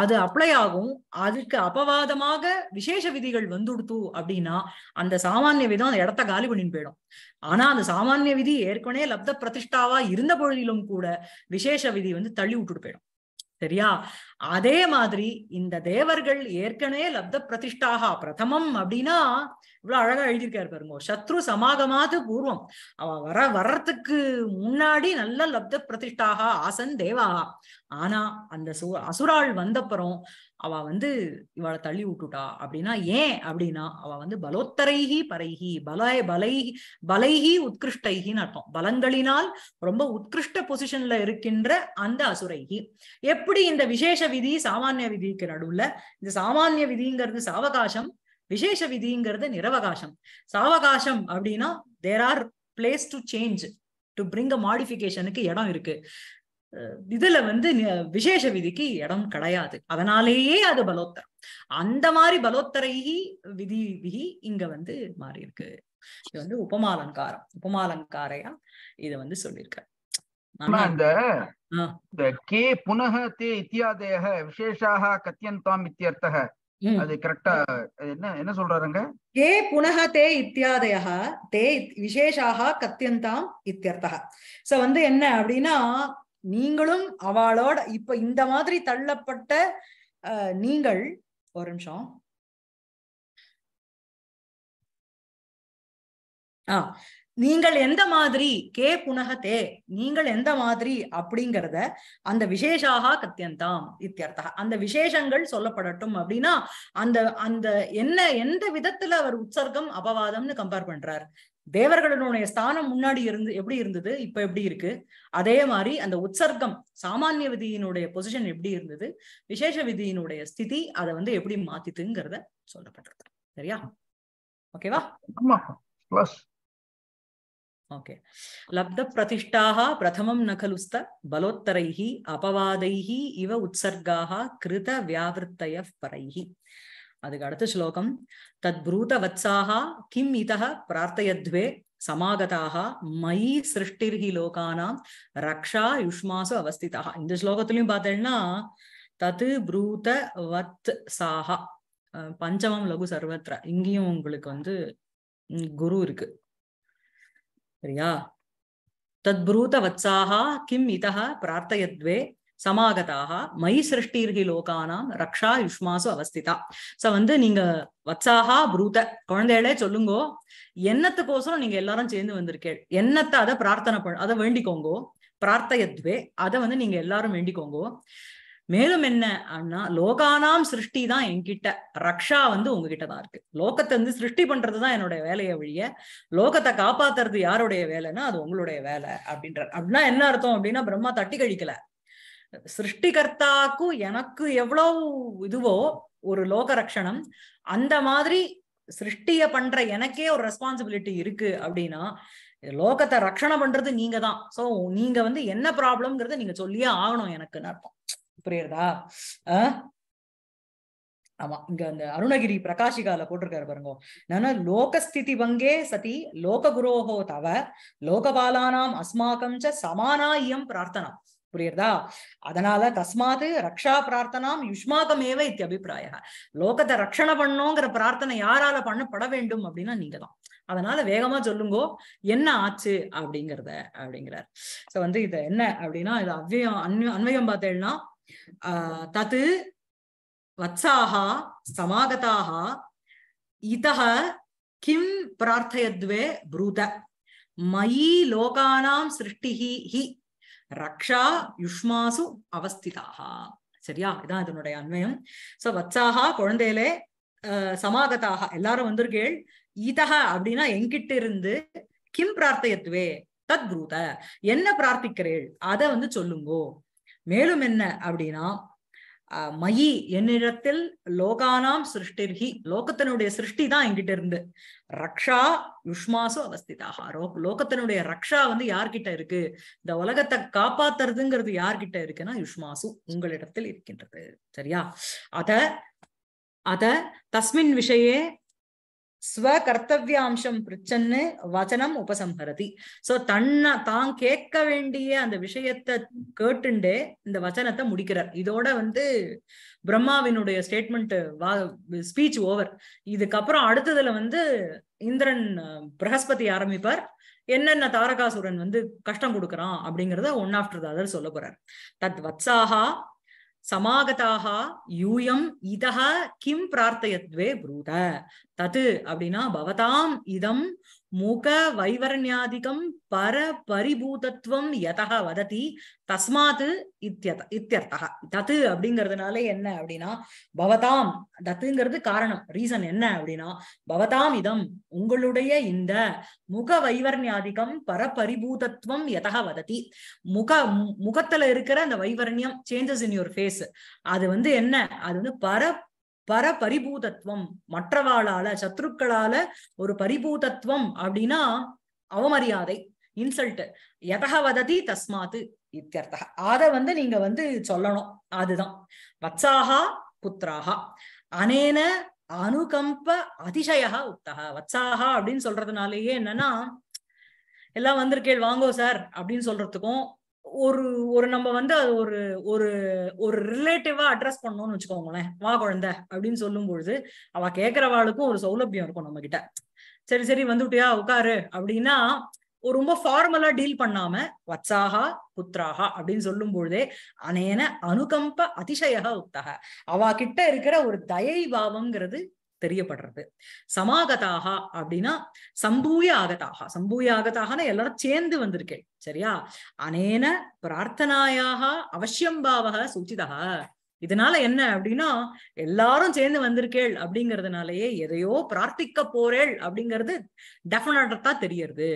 அது அப்ளை ஆகும் அதுக்கு அபவாதமாக விசேஷ விதிகள் வந்துடுத்து அப்படின்னா அந்த சாமானிய விதம் அந்த இடத்த காலி பண்ணின்னு போயிடும் ஆனா அந்த சாமானிய விதி ஏற்கனவே லப்த பிரதிஷ்டாவா இருந்த பொழுதிலும் கூட விசேஷ விதி வந்து தள்ளி விட்டுட்டு போயிடும் சரியா அதே மாதிரி இந்த தேவர்கள் ஏற்கனவே லப்த பிரதிஷ்டாக பிரதமம் அப்படின்னா இவ்வளவு அழகா எழுதியிருக்காரு பாருங்க சத்ரு சமாகமாது பூர்வம் அவ வர வர்றதுக்கு முன்னாடி நல்ல லப்த பிரதிஷ்டாக ஆசன் தேவாகா ஆனா அந்த சு அசுராள் வந்தப்புறம் அவ வந்து இவளை தள்ளி விட்டுட்டா அப்படின்னா ஏன் அப்படின்னா அவ வந்து பலோத்தரைகி பரைகி பல பலைகி பலைகி உத்கிருஷ்டைகின்னு அர்த்தம் பலங்களினால் ரொம்ப உத்கிருஷ்ட பொசிஷன்ல இருக்கின்ற அந்த அசுரைகி எப்படி இந்த விசேஷ விதி சாமானிய விதிக்கு நடுவுல இந்த சாமானிய விதிங்கிறது சாவகாசம் விசேஷ விதிங்கிறது நிரவகாசம் சாவகாசம் அப்படின்னா there are place to change to bring a மாடிபிகேஷனுக்கு இடம் இருக்கு இதுல வந்து விசேஷ விதிக்கு இடம் கிடையாது அதனாலேயே அது பலோத்தரம் அந்த மாதிரி பலோத்தரை விதி விதி இங்க வந்து மாறி இருக்கு இது வந்து உபமாலங்காரம் உபமாலங்காரையா இத வந்து சொல்லியிருக்க அந்த கே புனக தே இத்தியாதேக விசேஷாக கத்தியந்தாம் இத்தியர்த்தக அது கரெக்டா என்ன என்ன சொல்றாருங்க கே புனக தே இத்தியாதய தே விசேஷாக கத்தியந்தாம் இத்தியர்த்தக சோ வந்து என்ன அப்படின்னா நீங்களும் அவளோட இப்ப இந்த மாதிரி தள்ளப்பட்ட நீங்கள் ஒரு நிமிஷம் ஆஹ் நீங்கள் எந்த மாதிரி கே புனகத்தே நீங்கள் எந்த மாதிரி அப்படிங்கிறத அந்த விசேஷாக கத்தியந்தாம் இத்தியர்த்தா அந்த விசேஷங்கள் சொல்லப்படட்டும் அப்படின்னா அந்த அந்த என்ன எந்த விதத்துல அவர் உற்சர்க்கம் அபவாதம்னு கம்பேர் பண்றார் தேவர்களுடைய ஸ்தானம் முன்னாடி இருந்து எப்படி இருந்தது இப்ப எப்படி இருக்கு அதே மாதிரி அந்த உற்சர்க்கம் சாமானிய விதியினுடைய பொசிஷன் எப்படி இருந்தது விசேஷ விதியினுடைய ஸ்திதி அதை வந்து எப்படி மாத்தித்துங்கிறத சொல்லப்பட்டிருக்கு சரியா ஓகேவா ஓகே லப்த பிரதிஷ்டாக பிரதமம் நகலுஸ்த கலுஸ்த பலோத்தரைஹி அபவாதைஹி இவ உற்சர்காக கிருத வியாவிருத்தய பரைஹி அதுக்கு அடுத்த ஸ்லோகம் தத் பூத வத்சாக கிம் இத பிரார்த்தயத்வே சமாகதாக மயி சிருஷ்டிர்ஹி லோகானாம் ரக்ஷா யுஷ்மாசு அவஸ்திதா இந்த ஸ்லோகத்திலையும் பார்த்தேன்னா தத் புரூத வத் சாகா பஞ்சமம் லகு சர்வத்ர இங்கேயும் உங்களுக்கு வந்து குரு இருக்கு சரியா தத் பூத வத்சாக கிம் இத பிரார்த்தயத்வே சமாகதாக மை சிருஷ்டிர்கி லோகானாம் ரக்ஷா யுஷ்மாசு அவஸ்திதா சோ வந்து நீங்க வச்சாகா புரூத குழந்தைகளே சொல்லுங்கோ என்னத்துக்கோசரம் நீங்க எல்லாரும் சேர்ந்து வந்திருக்கேள் என்னத்தை அதை பிரார்த்தனை பண்ண அதை வேண்டிக்கோங்கோ பிரார்த்தையத்வே அதை வந்து நீங்க எல்லாரும் வேண்டிக்கோங்கோ மேலும் என்ன அண்ணா லோகானாம் சிருஷ்டி தான் என்கிட்ட ரக்ஷா வந்து உங்ககிட்ட தான் இருக்கு லோகத்தை வந்து சிருஷ்டி பண்றது தான் என்னுடைய வேலையை வழிய லோகத்தை காப்பாத்துறது யாருடைய வேலைன்னா அது உங்களுடைய வேலை அப்படின்றார் அப்படின்னா என்ன அர்த்தம் அப்படின்னா பிரம்மா தட்டி கழிக்கல சிருஷ்டிகர்த்தாக்கும் எனக்கு எவ்வளவு இதுவோ ஒரு லோக ரக்ஷணம் அந்த மாதிரி சிருஷ்டிய பண்ற எனக்கே ஒரு ரெஸ்பான்சிபிலிட்டி இருக்கு அப்படின்னா லோகத்தை ரக்ஷணம் பண்றது நீங்க தான் ஸோ நீங்க வந்து என்ன ப்ராப்ளம்ங்கிறத நீங்க சொல்லியே ஆகணும் எனக்குன்னு அர்த்தம் புரியுறதா ஆமா இங்க அந்த அருணகிரி பிரகாஷிகால போட்டிருக்காரு பாருங்க நானா லோகஸ்திதி பங்கே சதி லோக குரோகோ தவ லோகபாலானாம் அஸ்மாக்கம் ச சமானா இயம் பிரார்த்தனா புரியுறதா அதனால தஸ்மாத் ரக்ஷா பிரார்த்தனாம் யுஷ்மாகம் இத்தி அபிப்பிராய லோகத்தை ரக்ஷணை பண்ணோங்கிற பிரார்த்தனை யாரால பண்ணப்பட வேண்டும் அப்படின்னா நீங்க தான் அதனால வேகமா சொல்லுங்கோ என்ன ஆச்சு அப்படிங்கிறத அப்படிங்கிறார் சோ வந்து இது என்ன அப்படின்னா இது அவ்வயம் அன்வ அன்வயம் பார்த்தேன்னா ஆஹ் தத்து வத்சாகா சமாகதாகா இதக கிம் பிரார்த்தயத்வே புரூத மயி லோகானாம் சிருஷ்டி ஹி ரக்ஷா யுஷ்மாசு அவஸ்திதாக சரியா இதான் இதனுடைய அண்மையம் சோ வத்சாகா குழந்தையிலே சமாகதாக எல்லாரும் வந்திருக்கேள் ஈதா அப்படின்னா எங்கிட்ட இருந்து கிம் பிரார்த்தையத்துவே தத் பூத என்ன பிரார்த்திக்கிறேள் அதை வந்து சொல்லுங்கோ மேலும் என்ன அப்படின்னா மயி என்னிடத்தில் லோகானாம் சிருஷ்டிர்கி லோகத்தினுடைய சிருஷ்டி தான் என்கிட்ட இருந்து ரக்ஷா யுஷ்மாசு அவஸ்திதாக லோகத்தினுடைய ரக்ஷா வந்து யார்கிட்ட இருக்கு இந்த உலகத்தை காப்பாத்துறதுங்கிறது யார்கிட்ட இருக்குன்னா யுஷ்மாசு உங்களிடத்தில் இருக்கின்றது சரியா அத அத தஸ்மின் விஷயே ஸ்வ கர்த்தவியாம்சம் பிரிச்சன்னு வச்சனம் உபசம்ஹரதி சோ தன்ன தான் கேட்க வேண்டிய அந்த விஷயத்தை கேட்டுண்டே இந்த வச்சனத்தை முடிக்கிறார் இதோட வந்து பிரம்மாவினுடைய ஸ்டேட்மெண்ட் ஸ்பீச் ஓவர் இதுக்கப்புறம் அடுத்ததுல வந்து இந்திரன் பிரகஸ்பதி ஆரம்பிப்பார் என்னென்ன தாரகாசுரன் வந்து கஷ்டம் கொடுக்கறான் அப்படிங்கறத ஒன் ஆஃப்டர் அதர் சொல்ல போறார் தத் வத்சாகா சமாகதாக யூயம் இதக கிம் பிரார்த்தயத்வே புரூத தது அப்படின்னா பவதாம் இதம் முக வைவரண்யாதிகம் பர பரிபூதத்துவம் யதா வதத்தி தஸ்மாத்து இத்தியத தத்து அப்படிங்கிறதுனால என்ன அப்படின்னா பவதாம் தத்துங்கிறது காரணம் ரீசன் என்ன அப்படின்னா பவதாம் இதம் உங்களுடைய இந்த முக வைவர்ணியாதிகம் பர பரிபூதத்துவம் யதா வதத்தி முக முகத்துல இருக்கிற அந்த வைவரண்யம் சேஞ்சஸ் இன் யோர் ஃபேஸ் அது வந்து என்ன அது வந்து பர பர பரிபூதத்துவம் மற்றவாளால சத்ருக்களால ஒரு பரிபூதத்துவம் அப்படின்னா அவமரியாதை இன்சல்ட் எதக வததி தஸ்மாத்து இத்தியர்த்தக அத வந்து நீங்க வந்து சொல்லணும் அதுதான் வத்சாகா புத்திராகா அனேன அனுகம்ப அதிசயா உத்தகா வத்சாகா அப்படின்னு சொல்றதுனாலயே என்னன்னா எல்லாம் வந்திருக்கேள் வாங்கோ சார் அப்படின்னு சொல்றதுக்கும் ஒரு ஒரு நம்ம வந்து அது ஒரு ஒரு ஒரு ரிலேட்டிவா அட்ரஸ் பண்ணோம்னு வச்சுக்கோங்களேன் வா குழந்தை அப்படின்னு சொல்லும் பொழுது அவ கேக்குறவாளுக்கும் ஒரு சௌலபியம் இருக்கும் நம்ம கிட்ட சரி சரி வந்துட்டியா உட்காரு அப்படின்னா ரொம்ப ஃபார்மலா டீல் பண்ணாம வச்சாகா புத்திராகா அப்படின்னு சொல்லும் பொழுதே அனேன அனுகம்ப அதிசயகா உத்தக அவ கிட்ட இருக்கிற ஒரு தயை பாவம்ங்கிறது தெரியப்படுறது சமாகதாக அப்படின்னா சம்பூய ஆகதாக சம்பூய ஆகதாகனா எல்லாரும் சேர்ந்து வந்திருக்கேன் சரியா அனேன பிரார்த்தனாயாக அவசியம் பாவக சூச்சிதா இதனால என்ன அப்படின்னா எல்லாரும் சேர்ந்து வந்திருக்கேள் அப்படிங்கறதுனாலயே எதையோ பிரார்த்திக்க போறேள் அப்படிங்கிறது டெஃபினட்டா தெரியறது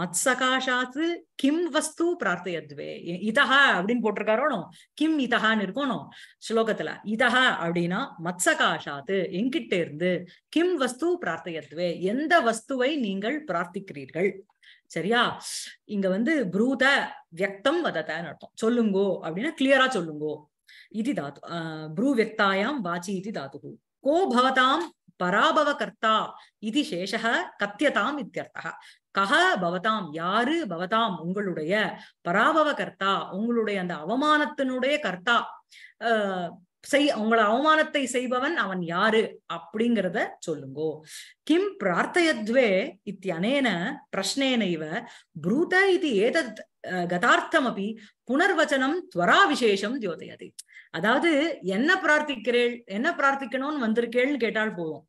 மத்சகாஷாத்து கிம் வஸ்து பிரார்த்தையத்வே இதஹா அப்படின்னு போட்டிருக்காரோனோ கிம் இதஹான்னு இருக்கணும் ஸ்லோகத்துல இதஹா அப்படின்னா மத்சகாஷாத்து எங்கிட்ட இருந்து கிம் வஸ்து பிரார்த்தையத்வே எந்த வஸ்துவை நீங்கள் பிரார்த்திக்கிறீர்கள் சரியா இங்க வந்து புரூத வியக்தம் வதத்தன்னு அர்த்தம் சொல்லுங்கோ அப்படின்னா கிளியரா சொல்லுங்கோ इति धातु ब्रूव्यक्तायां वाचि इति धातुः को भवतां பராபவகர்த்தா இது சேஷக கத்தியதாம் இத்தியர்த்தக கஹ பவதாம் யாரு பவதாம் உங்களுடைய பராபவ கர்த்தா உங்களுடைய அந்த அவமானத்தினுடைய கர்த்தா செய் உங்களை அவமானத்தை செய்பவன் அவன் யாரு அப்படிங்கிறத சொல்லுங்கோ கிம் பிரார்த்தயத்வே இத்தியனேன பிரஷ்னேனைவ இவ ப்ரூத இது ஏதத் கதார்த்தமபி புனர்வச்சனம் துவரா விசேஷம் தியோதயதி அதாவது என்ன பிரார்த்திக்கிறேள் என்ன பிரார்த்திக்கணும்னு வந்திருக்கேள்னு கேட்டால் போதும்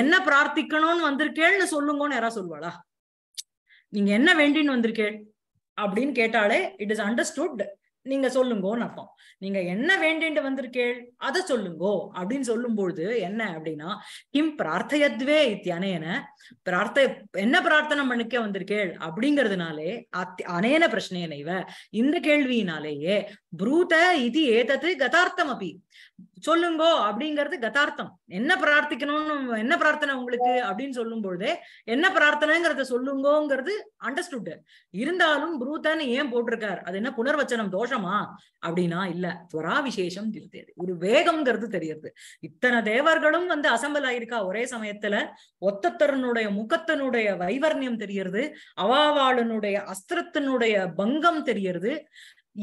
என்ன பிரார்த்திக்கணும்னு வந்திருக்கேள்னு சொல்லுங்கன்னு யாரா சொல்வாளா நீங்க என்ன வேண்டின்னு வந்திருக்கேள் அப்படின்னு கேட்டாலே இட் இஸ் அண்டர்ஸ்டுட் நீங்க சொல்லுங்கோன்னு அர்த்தம் நீங்க என்ன வேண்டிட்டு வந்திருக்கேள் அதை சொல்லுங்கோ அப்படின்னு சொல்லும்பொழுது என்ன அப்படின்னா கிம் பிரார்த்தையத்வே இத்தியான பிரார்த்தை என்ன பிரார்த்தனை பண்ணிக்க வந்திருக்கேள் அப்படிங்கிறதுனாலே அனேன பிரச்சனையனைவ இந்த கேள்வியினாலேயே புரூத இது ஏதத்து கதார்த்தம் அப்பி சொல்லுங்கோ அப்படிங்கிறது கதார்த்தம் என்ன பிரார்த்திக்கணும்னு என்ன பிரார்த்தனை உங்களுக்கு அப்படின்னு சொல்லும் பொழுது என்ன பிரார்த்தனைங்கிறத சொல்லுங்கோங்கிறது அண்டர்ஸ்டுட் இருந்தாலும் புரூத்தன்னு ஏன் போட்டிருக்காரு அது என்ன புனர்வச்சனம் தோஷமா அப்படின்னா இல்ல துவரா விசேஷம் தெரியுது ஒரு வேகம்ங்கிறது தெரியுது இத்தனை தேவர்களும் வந்து அசம்பல் ஆயிருக்கா ஒரே சமயத்துல ஒத்தத்தருனுடைய முகத்தனுடைய வைவர்ணியம் தெரியறது அவாவாளனுடைய அஸ்திரத்தினுடைய பங்கம் தெரியறது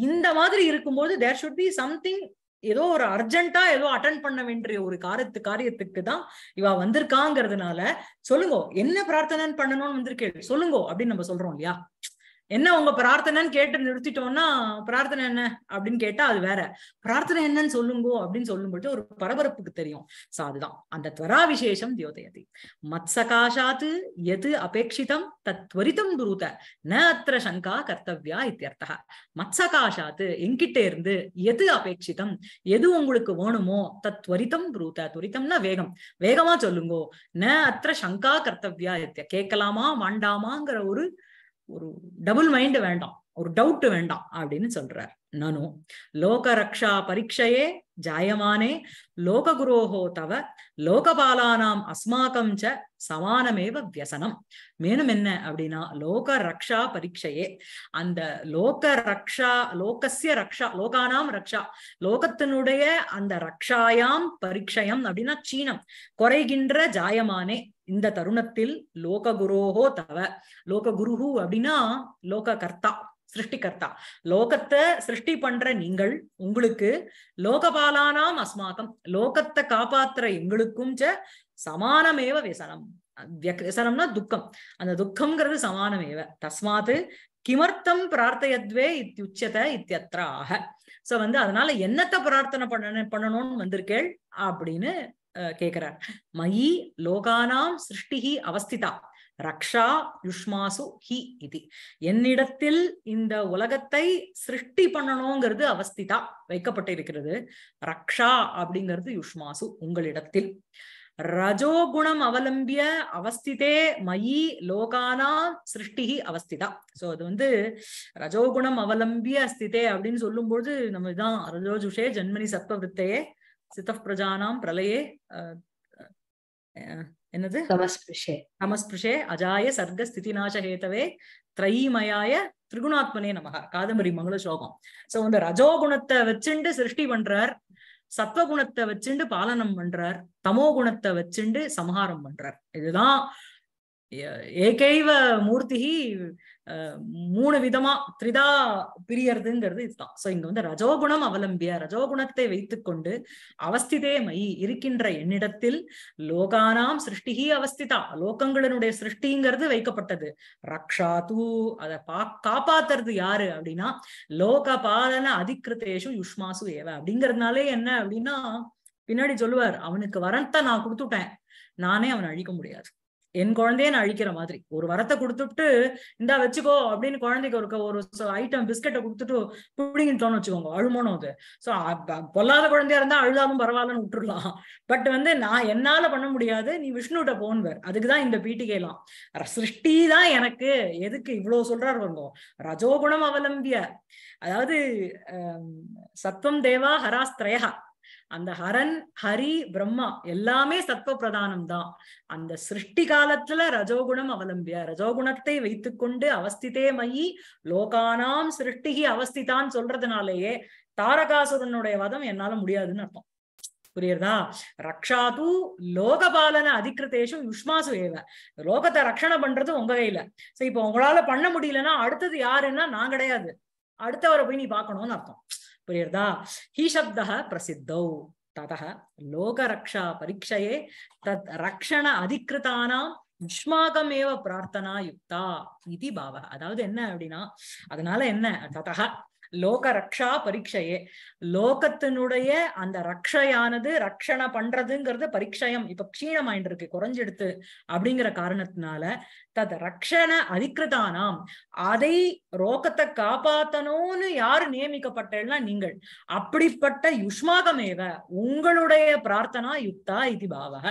இந்த மாதிரி இருக்கும்போது தேர் ஷுட் பி சம்திங் ஏதோ ஒரு அர்ஜென்ட்டா ஏதோ அட்டன் பண்ண வேண்டிய ஒரு காரியத்து காரியத்துக்கு தான் இவா வந்திருக்காங்கிறதுனால சொல்லுங்க என்ன பிரார்த்தனை பண்ணணும்னு வந்திருக்கேள் சொல்லுங்க அப்படின்னு நம்ம சொல்றோம் இல்லையா என்ன உங்க பிரார்த்தனைன்னு கேட்டு நிறுத்திட்டோம்னா பிரார்த்தனை என்ன அப்படின்னு கேட்டா அது வேற பிரார்த்தனை என்னன்னு சொல்லுங்கோ அப்படின்னு சொல்லும் ஒரு பரபரப்புக்கு தெரியும் சோ அதுதான் அந்த துவரா விசேஷம் தியோதயதி மத்சகாஷாத்து எது அபேட்சிதம் தத் துவரிதம் ந அத்திர சங்கா கர்த்தவ்யா இத்தியர்த்தா மத்சகாஷாத்து எங்கிட்ட இருந்து எது அபேட்சிதம் எது உங்களுக்கு வேணுமோ தத்வரித்தம் துவரிதம் துரித்தம்னா வேகம் வேகமா சொல்லுங்கோ ந அத்திர சங்கா கர்த்தவ்யா இத்திய கேட்கலாமா வேண்டாமாங்கிற ஒரு ஒரு டபுள் மைண்ட் வேண்டாம் ஒரு டவுட் வேண்டாம் அப்படின்னு சொல்றார் நானும் லோக ரக்ஷா பரீட்சையே ஜாயமானே லோககுரோஹோ தவ லோகபாலானாம் அஸ்மாக்கம் ச சமானமேவ வியசனம் மேலும் என்ன அப்படின்னா லோக ரக்ஷா பரீட்சையே அந்த லோக ரக்ஷா லோகசிய ரக்ஷா லோகானாம் ரக்ஷா லோகத்தினுடைய அந்த ரக்ஷாயாம் பரீட்சயம் அப்படின்னா சீனம் குறைகின்ற ஜாயமானே இந்த தருணத்தில் லோககுரோஹோ தவ லோககுருஹு அப்படின்னா லோக கர்த்தா சிருஷ்டிகர்த்தா லோகத்தை சிருஷ்டி பண்ற நீங்கள் உங்களுக்கு லோகபாலானாம் அஸ்மாக்கம் லோகத்தை காப்பாத்துற எங்களுக்கும் சமானமேவ வியசனம் வியசனம்னா துக்கம் அந்த துக்கம்ங்கிறது சமானமேவ தஸ்மாத்து கிமர்த்தம் பிரார்த்தையத்வே இத்தியுச்சத இத்தியத்ராக சோ வந்து அதனால என்னத்தை பிரார்த்தனை பண்ண பண்ணணும்னு வந்திருக்கேள் அப்படின்னு கேட்கிறார் மயி லோகானாம் சிருஷ்டிஹி அவஸ்திதா ரக்ஷா யுஷ்மாசு ஹி இது என்னிடத்தில் இந்த உலகத்தை சிருஷ்டி பண்ணணுங்கிறது அவஸ்திதா வைக்கப்பட்டிருக்கிறது ரக்ஷா அப்படிங்கிறது யுஷ்மாசு உங்களிடத்தில் ரஜோகுணம் அவலம்பிய அவஸ்திதே மயி லோகானா சிருஷ்டி அவஸ்திதா சோ அது வந்து ரஜோகுணம் அவலம்பிய அஸ்திதே அப்படின்னு சொல்லும்போது நம்ம இதான் ரஜோஜுஷே ஜென்மனி சத்வவித்தையே சித்த பிரஜானாம் பிரலயே என்னது தமஸ்பிருஷே தமஸ்பிருஷே அஜாய சர்க்க ஸ்திதி ஹேதவே திரைமயாய திரிகுணாத்மனே நமக காதம்பரி மங்கள சோகம் சோ இந்த ரஜோகுணத்தை வச்சுண்டு சிருஷ்டி பண்றார் சத்வகுணத்தை வச்சுண்டு பாலனம் பண்றார் தமோ குணத்தை வச்சுண்டு சமஹாரம் பண்றார் இதுதான் ஏகைவ மூர்த்தி மூணு விதமா திரிதா பிரியறதுங்கிறது இதுதான் சோ இங்க வந்து ரஜோகுணம் அவலம்பிய ரஜோகுணத்தை வைத்துக்கொண்டு அவஸ்திதே மை இருக்கின்ற என்னிடத்தில் லோகானாம் சிருஷ்டிகி அவஸ்திதா லோகங்களினுடைய சிருஷ்டிங்கிறது வைக்கப்பட்டது ரக்ஷா தூ அதை பா காப்பாத்துறது யாரு அப்படின்னா லோக பாலன அதிகிருத்தேஷு யுஷ்மாசு ஏவ அப்படிங்கிறதுனாலே என்ன அப்படின்னா பின்னாடி சொல்லுவார் அவனுக்கு வரத்தை நான் கொடுத்துட்டேன் நானே அவன் அழிக்க முடியாது என் குழந்தைய நான் அழிக்கிற மாதிரி ஒரு வரத்தை கொடுத்துட்டு இந்தா வச்சுக்கோ அப்படின்னு குழந்தைக்கு ஒரு ஒரு ஐட்டம் பிஸ்கெட்டை கொடுத்துட்டு பிடிங்கிட்டோம்னு வச்சுக்கோங்க அழுமணும் அது ஸோ பொல்லாத குழந்தையா இருந்தா அழுதாலும் பரவாயில்லன்னு விட்டுடலாம் பட் வந்து நான் என்னால பண்ண முடியாது நீ விஷ்ணுகிட்ட போன்வர் அதுக்குதான் இந்த பீட்டிகைலாம் சிருஷ்டி தான் எனக்கு எதுக்கு இவ்வளவு சொல்றாரு வருங்க ரஜோகுணம் அவலம்பிய அதாவது சத்வம் தேவா ஹராஸ்திரயா அந்த ஹரன் ஹரி பிரம்மா எல்லாமே சத்வ பிரதானம் தான் அந்த சிருஷ்டி காலத்துல ரஜோகுணம் அவலம்பிய ரஜோகுணத்தை வைத்துக்கொண்டு அவஸ்திதே மயி லோகானாம் சிருஷ்டிகி அவஸ்திதான் சொல்றதுனாலேயே தாரகாசுரனுடைய வதம் என்னால முடியாதுன்னு அர்த்தம் புரியுறதா ரக்ஷாது லோகபாலன அதிகிருத்தேஷு யுஷ்மாசு ஏவ லோகத்தை ரக்ஷணை பண்றது உங்க கையில சோ இப்போ உங்களால பண்ண முடியலன்னா அடுத்தது யாருன்னா நான் கிடையாது அடுத்தவரை போய் நீ பாக்கணும்னு அர்த்தம் புரியுறதா ஹி பிரசித்தோ பிரசித்தௌ ததக லோகரக்ஷா பரீட்சையே தத் ரக்ஷண அதிகிருதானாம் யுஷ்மாகமேவ பிரார்த்தனா யுக்தா இது பாவ அதாவது என்ன அப்படின்னா அதனால என்ன ததக லோக ரக்ஷா பரீட்சையே லோகத்தினுடைய அந்த ரக்ஷையானது ரக்ஷண பண்றதுங்கிறது பரீட்சயம் இப்ப க்ஷீணமாயிட்டு இருக்கு குறைஞ்செடுத்து அப்படிங்கிற காரணத்தினால தத் ரக்ஷண அதிகிருதானாம் அதை ரோகத்தை காப்பாத்தணும்னு யாரு நியமிக்கப்பட்டேன்னா நீங்கள் அப்படிப்பட்ட யுஷ்மாகமேவ உங்களுடைய பிரார்த்தனா யுக்தா இது பாவக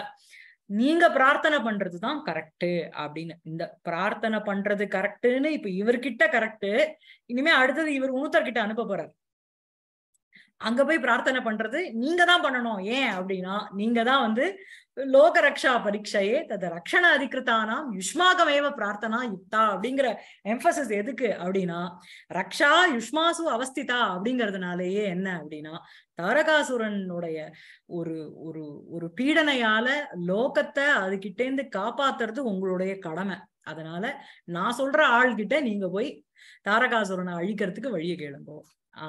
நீங்க பிரார்த்தனை பண்றதுதான் கரெக்ட் அப்படின்னு இந்த பிரார்த்தனை பண்றது கரெக்டுன்னு இப்ப இவர்கிட்ட கரெக்டு இனிமே அடுத்தது இவர் உணத்தர்கிட்ட அனுப்ப போறாரு அங்க போய் பிரார்த்தனை பண்றது நீங்க தான் பண்ணணும் ஏன் அப்படின்னா நீங்க தான் வந்து லோக ரக்ஷா பரீட்சையே தத ரக்ஷண அதிகிருத்தானாம் யுஷ்மாகமேவ பிரார்த்தனா யுக்தா அப்படிங்கிற எம்பசிஸ் எதுக்கு அப்படின்னா ரக்ஷா யுஷ்மாசு அவஸ்திதா அப்படிங்கறதுனாலயே என்ன அப்படின்னா தாரகாசுரனுடைய ஒரு ஒரு ஒரு பீடனையால லோகத்தை அதுகிட்டேந்து காப்பாத்துறது உங்களுடைய கடமை அதனால நான் சொல்ற கிட்ட நீங்க போய் தாரகாசுரனை அழிக்கிறதுக்கு வழியை கேளுங்க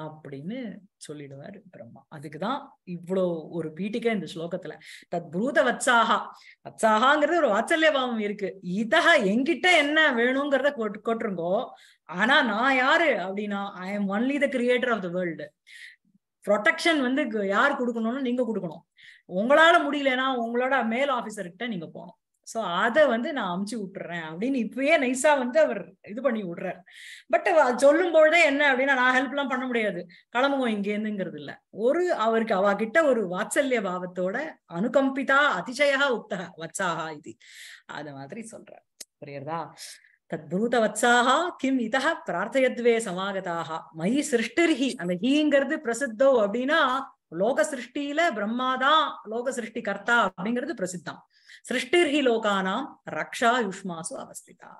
அப்படின்னு சொல்லிடுவார் பிரம்மா அதுக்குதான் இவ்வளோ ஒரு பீட்டிக்கா இந்த ஸ்லோகத்துல தத் பூத வச்சாகா வச்சாகாங்கிறது ஒரு வாத்சல்ய பாவம் இருக்கு இதா எங்கிட்ட என்ன வேணுங்கிறத கொட்டுருங்கோ ஆனா நான் யாரு அப்படின்னா I am only the creator of the world protection வந்து யார் கொடுக்கணும்னு நீங்க கொடுக்கணும் உங்களால முடியலன்னா உங்களோட மேல் ஆபீசர்கிட்ட நீங்க போகணும் சோ அதை வந்து நான் அமுச்சு விட்டுறேன் அப்படின்னு இப்பயே நைஸா வந்து அவர் இது பண்ணி விடுறாரு பட் சொல்லும் பொழுதே என்ன அப்படின்னா நான் ஹெல்ப் எல்லாம் பண்ண முடியாது கிளம்புவோம் இங்கேருந்துங்கிறது இல்ல ஒரு அவருக்கு அவ கிட்ட ஒரு வாத்சல்ய பாவத்தோட அனுகம்பிதா அதிசயா உத்தக வச்சாகா இது அத மாதிரி சொல்ற புரியுறதா தத்பூத வச்சாகா கிம் இத பிரார்த்தயத்வே சமாகதாக மயி சிருஷ்டிர்ஹி அந்த ஹீங்கிறது பிரசித்தோ அப்படின்னா லோக சிருஷ்டியில பிரம்மாதான் லோக சிருஷ்டி கர்த்தா அப்படிங்கிறது பிரசித்தம் சிருஷ்டிர்ஹி லோகானாம் ரக்ஷா யுஷ்மாசு அவஸ்திதா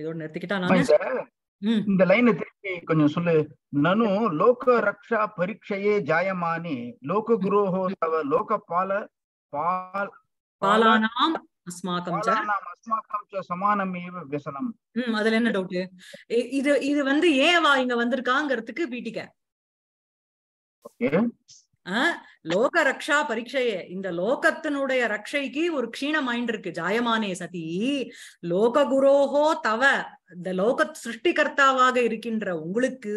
இதோட நிறுத்திக்கிட்டா நான் இந்த லைன் திருப்பி கொஞ்சம் சொல்லு நனு லோக ரக்ஷா பரீட்சையே ஜாயமானி லோக குரோஹோ தவ லோக பால பால் பாலானாம் அதுல என்ன இது இது வந்து ஏன் இங்க வந்திருக்காங்கிறதுக்கு பீட்டிக்க லோக ரக்ஷா பரீட்சையே இந்த லோகத்தினுடைய ரக்ஷைக்கு ஒரு க்ஷீண மைண்ட் இருக்கு ஜாயமானே சதி குரோஹோ தவ இந்த லோக சிருஷ்டிகர்த்தாவாக இருக்கின்ற உங்களுக்கு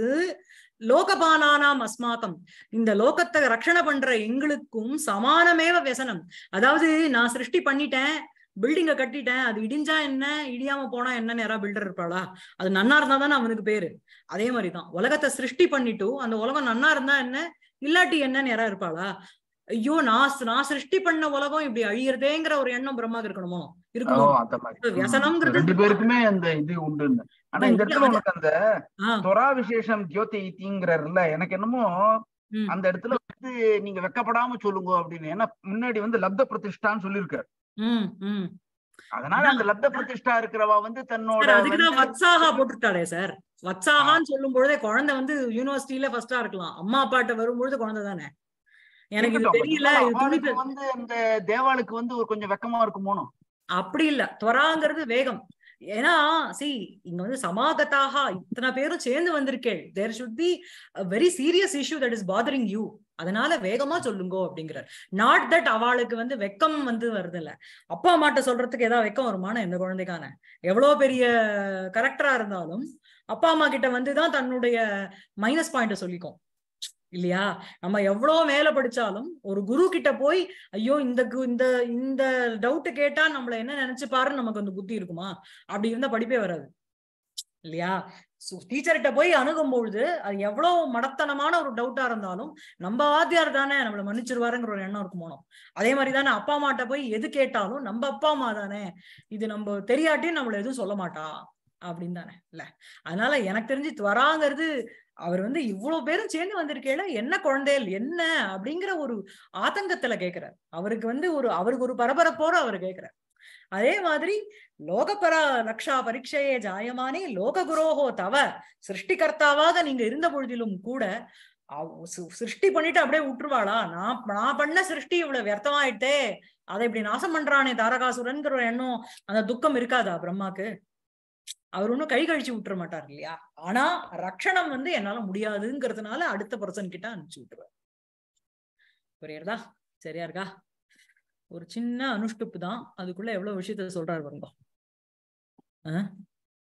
லோகபானானாம் அஸ்மாக்கம் இந்த லோகத்தை ரக்ஷணை பண்ற எங்களுக்கும் சமானமேவ வியசனம் அதாவது நான் சிருஷ்டி பண்ணிட்டேன் பில்டிங்க கட்டிட்டேன் அது இடிஞ்சா என்ன இடியாம போனா என்ன நேரம் பில்டர் இருப்பாளா அது நன்னா இருந்தா தானே அவனுக்கு பேரு அதே மாதிரிதான் உலகத்தை சிருஷ்டி பண்ணிட்டு அந்த உலகம் நன்னா இருந்தா என்ன இல்லாட்டி என்ன நேரம் இருப்பாளா ஐயோ நான் நான் சிருஷ்டி பண்ண உலகம் இப்படி அழியறதேங்கிற ஒரு எண்ணம் பிரம்மாக்கு இருக்கணுமோ இருக்கும் அந்த இது உண்டு ஆனா இந்த இடத்துல அந்த தொரா விசேஷம் எனக்கு என்னமோ அந்த இடத்துல வந்து நீங்க வெக்கப்படாம சொல்லுங்க அப்படின்னு ஏன்னா முன்னாடி வந்து லப்த பிரதிஷ்டான்னு சொல்லியிருக்காரு அதனால அந்த லப்த பிரதிஷ்டா இருக்கிறவா வந்து தன்னோட அதுக்குதான் வத்சாகா போட்டுட்டாளே சார் வத்சாகான்னு சொல்லும் பொழுதே குழந்தை வந்து யூனிவர்சிட்டியில ஃபர்ஸ்டா இருக்கலாம் அம்மா அப்பாட்ட வரும்பொழுது குழந்தை தானே எனக்கு இது தெரியல வந்து அந்த தேவாளுக்கு வந்து ஒரு கொஞ்சம் வெக்கமா இருக்கும் போனோம் அப்படி இல்ல துவராங்கிறது வேகம் ஏன்னா சி இங்க வந்து சமாகத்தாக இத்தனை பேரும் சேர்ந்து வந்திருக்கேன் there should be very serious issue that is bothering you அதனால வேகமா சொல்லுங்க அப்படிங்கிறார் நாட் தட் அவளுக்கு வந்து வெக்கம் வந்து வருது இல்ல அப்பா அம்மாட்ட சொல்றதுக்கு ஏதாவது வெக்கம் வருமான இந்த குழந்தைக்கான எவ்வளவு பெரிய கரெக்டரா இருந்தாலும் அப்பா அம்மா கிட்ட வந்துதான் தன்னுடைய மைனஸ் பாயிண்ட சொல்லிக்கும் இல்லையா நம்ம எவ்வளவு மேல படிச்சாலும் ஒரு குரு கிட்ட போய் ஐயோ இந்த இந்த இந்த டவுட் கேட்டா நம்மள என்ன நினைச்சு பாருன்னு நமக்கு அந்த புத்தி இருக்குமா அப்படி இருந்தா படிப்பே வராது இல்லையா டீச்சர்கிட்ட போய் அணுகும் பொழுது அது எவ்வளவு மடத்தனமான ஒரு டவுட்டா இருந்தாலும் நம்ம வாத்தியார் தானே நம்மளை மன்னிச்சிருவாருங்கிற ஒரு எண்ணம் இருக்கும் அதே மாதிரி தானே அப்பா அம்மாட்ட போய் எது கேட்டாலும் நம்ம அப்பா அம்மா தானே இது நம்ம தெரியாட்டியும் நம்மள எதுவும் சொல்ல மாட்டா அப்படின்னு தானே இல்ல அதனால எனக்கு தெரிஞ்சு துவராங்கிறது அவர் வந்து இவ்வளவு பேரும் சேர்ந்து வந்திருக்கேல என்ன குழந்தைகள் என்ன அப்படிங்கிற ஒரு ஆதங்கத்துல கேட்கிறார் அவருக்கு வந்து ஒரு அவருக்கு ஒரு பரபரப்போட அவர் கேட்கிறார் அதே மாதிரி லோகபர ரக்ஷா பரீட்சையே ஜாயமானே குரோகோ தவ சிருஷ்டிகர்த்தாவாக நீங்க இருந்த பொழுதிலும் கூட சிருஷ்டி பண்ணிட்டு அப்படியே விட்டுருவாளா நான் நான் பண்ண சிருஷ்டி இவ்வளவு வியர்த்தமாயிட்டே அதை இப்படி நாசம் பண்றானே தாரகாசுரன்கிற ஒரு எண்ணம் அந்த துக்கம் இருக்காதா பிரம்மாக்கு அவர் ஒன்றும் கை கழிச்சு விட்டுற மாட்டார் இல்லையா ஆனா ரக்ஷணம் வந்து என்னால முடியாதுங்கிறதுனால அடுத்த பர்சன் கிட்ட அனுப்பிச்சு விட்டுருவார் புரியுறதா சரியா இருக்கா ஒரு சின்ன அனுஷ்டுப்பு தான் அதுக்குள்ள எவ்வளவு விஷயத்த சொல்றாரு பாருங்க